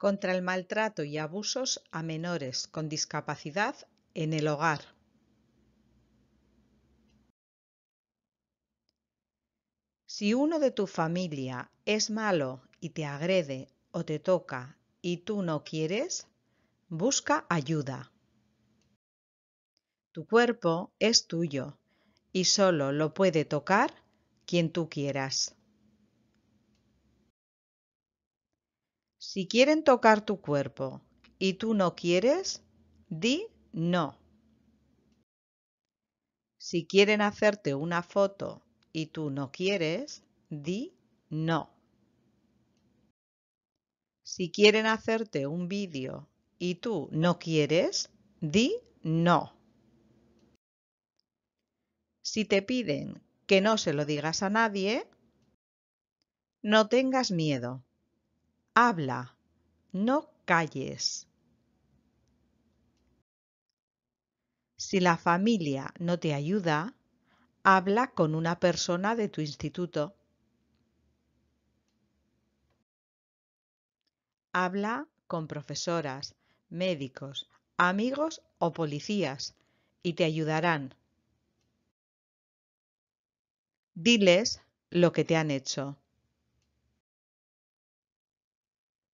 contra el maltrato y abusos a menores con discapacidad en el hogar. Si uno de tu familia es malo y te agrede o te toca y tú no quieres, busca ayuda. Tu cuerpo es tuyo y solo lo puede tocar quien tú quieras. Si quieren tocar tu cuerpo y tú no quieres, di no. Si quieren hacerte una foto y tú no quieres, di no. Si quieren hacerte un vídeo y tú no quieres, di no. Si te piden que no se lo digas a nadie, no tengas miedo habla, no calles. Si la familia no te ayuda, habla con una persona de tu instituto. Habla con profesoras, médicos, amigos o policías y te ayudarán. Diles lo que te han hecho.